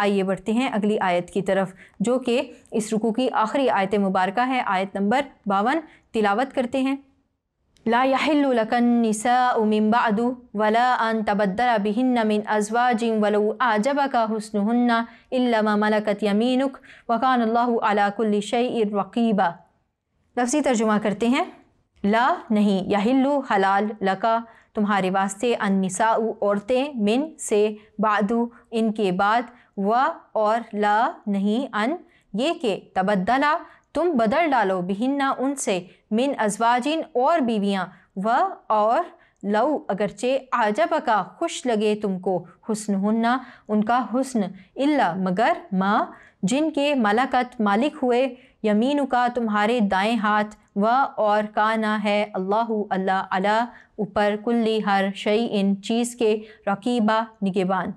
आइए बढ़ते हैं अगली आयत की तरफ जो कि इस रुकू की आखिरी आयत मुबारक है आयत नंबर बावन तिलावत करते हैं ला वला अन तबद्दर मिन अजवा जिम आजब का मलकत यमीनुक वकान लफ्ज़ी तर्जुमा करते हैं ला नहीं यहिल्लु हलाल लका तुम्हारे वास्ते अनसा औरतें मिन से बादू इनके बाद व और ला नहीं अन ये के तबदला तुम बदल डालो बिहिन्ना उनसे मिन अजवाजिन और बीवियाँ व और लव अगरचे आजब का खुश लगे तुमको हुस्न हन्ना उनका हुस्न इल्ला मगर माँ जिनके मलाकत मालिक हुए यमीन का तुम्हारे दाएं हाथ व और का ना है अल्लाह अल्लाह अला ऊपर कुल्ली हर शई इन चीज़ के रकीबा निगेबान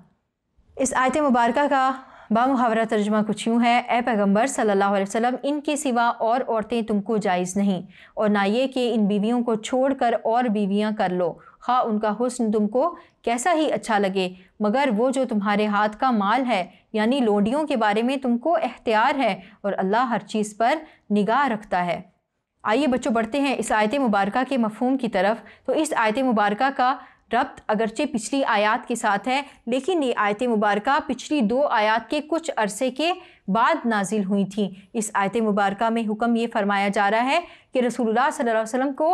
इस आयत मुबारक का बामुहावरा तर्जमा कुछ यूँ है ए पैगम्बर सल्लल्लाहु अलैहि वसल्लम इनके सिवा और औरतें तुमको जायज़ नहीं और ना ये कि इन बीवियों को छोड़ कर और बीवियाँ कर लो खा हाँ, उनका हुस्न तुमको कैसा ही अच्छा लगे मगर वो जो तुम्हारे हाथ का माल है यानी लोडियों के बारे में तुमको एहतियार है और अल्लाह हर चीज़ पर निगाह रखता है आइए बच्चों बढ़ते हैं इस आयत मुबारक के मफहम की तरफ तो इस आयत मुबारक का रब्त अगरचे पिछली आयात के साथ है लेकिन ये आयत मुबारक पिछली दो आयात के कुछ अरसे के बाद नाजिल हुई थी इस आयत मुबारक में हुक्म ये फरमाया जा रहा है कि रसूलुल्लाह सल्लल्लाहु अलैहि वसल्लम को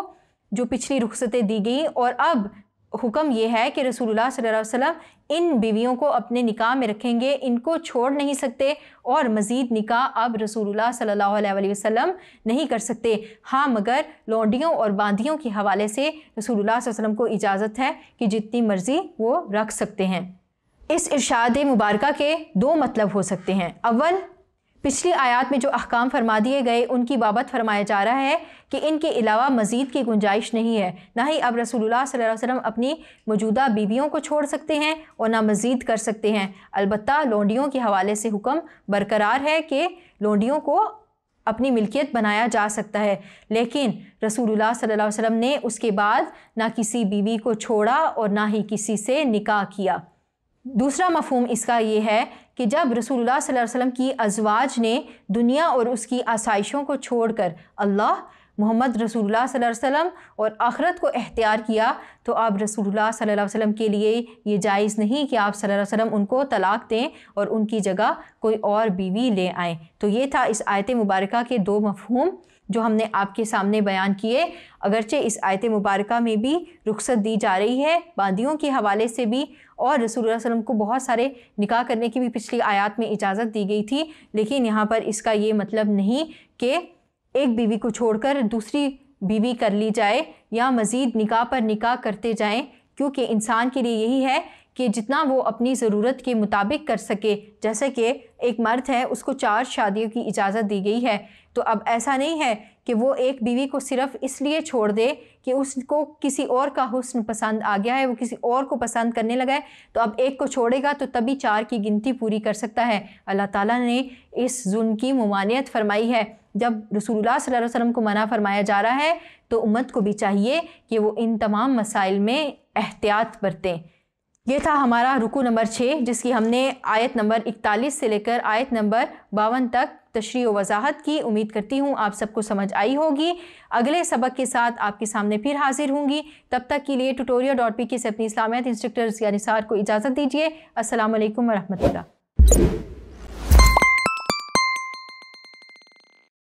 जो पिछली रुखसतें दी गई और अब हुक्म यह है कि रसूलुल्लाह सल्लल्लाहु अलैहि वसल्लम इन बीवियों को अपने निकाह में रखेंगे इनको छोड़ नहीं सकते और मज़ीद निकाह अब रसूलुल्लाह सल्लल्लाहु अलैहि वसल्लम नहीं कर सकते हाँ मगर लौंडियों और बांधियों के हवाले से रसूलुल्लाह वसल्लम को इजाज़त है कि जितनी मर्ज़ी वो रख सकते हैं इस इरशाद मुबारक के दो मतलब हो सकते हैं अव्वल पिछली आयत में जो अहकाम फरमा दिए गए उनकी बाबत फरमाया जा रहा है कि इनके अलावा मज़ीद की गुंजाइश नहीं है ना ही अब रसूलुल्लाह सल्लल्लाहु अलैहि वसल्लम अपनी मौजूदा बीवियों को छोड़ सकते हैं और ना मज़ीद कर सकते हैं अलबत् लोंडियों के हवाले से हुक्म बरकरार है कि लोंडियों को अपनी मिल्कियत बनाया जा सकता है लेकिन रसूलुल्लाह सल्लल्लाहु अलैहि वसल्लम ने उसके बाद ना किसी बीवी को छोड़ा और ना ही किसी से निकाह किया दूसरा मफहम इसका ये है कि जब रसूलुल्लाह सल्लल्लाहु अलैहि वसल्लम की अजवाज ने दुनिया और उसकी आसाइशों को छोड़कर अल्लाह मोहम्मद रसूलुल्लाह सल्लल्लाहु अलैहि वसल्लम और आखरत को एहतियार किया तो आप रसूलुल्लाह सल्लल्लाहु अलैहि वसल्लम के लिए ये जायज़ नहीं कि आप सल्लल्लाहु अलैहि वसल्लम उनको तलाक़ दें और उनकी जगह कोई और बीवी ले आएँ तो ये था इस आयत मुबारक के दो मफहूम जो हमने आपके सामने बयान किए अगरचे इस आयत मुबारक में भी रुख्सत दी जा रही है बांदियों के हवाले से भी और रसूल वसलम को बहुत सारे निकाह करने की भी पिछली आयत में इजाज़त दी गई थी लेकिन यहाँ पर इसका ये मतलब नहीं कि एक बीवी को छोड़कर दूसरी बीवी कर ली जाए या मज़ीद निकाह पर निकाह करते जाएं क्योंकि इंसान के लिए यही है कि जितना वो अपनी ज़रूरत के मुताबिक कर सके जैसे कि एक मर्द है उसको चार शादियों की इजाज़त दी गई है तो अब ऐसा नहीं है कि वो एक बीवी को सिर्फ इसलिए छोड़ दे कि उसको किसी और का हुस्न पसंद आ गया है वो किसी और को पसंद करने लगा है तो अब एक को छोड़ेगा तो तभी चार की गिनती पूरी कर सकता है अल्लाह ताला ने इस जुल्म की ममानियत फरमाई है जब रसूलुल्लाह सल्लल्लाहु वसल्लम को मना फरमाया जा रहा है तो उम्मत को भी चाहिए कि वो इन तमाम मसाइल में एहतियात बरतें ये था हमारा रुकू नंबर छः जिसकी हमने आयत नंबर इकतालीस से लेकर आयत नंबर बावन तक तशरी वजाहत की उम्मीद करती हूँ आप सबको समझ आई होगी अगले सबक के साथ आपके सामने फिर हाजिर होंगी तब तक के लिए टुटोरिया डॉट पी के से अपनी इस्लामियत इंस्ट्रक्टर्स या निसार को इजाज़त दीजिए असल वरहमल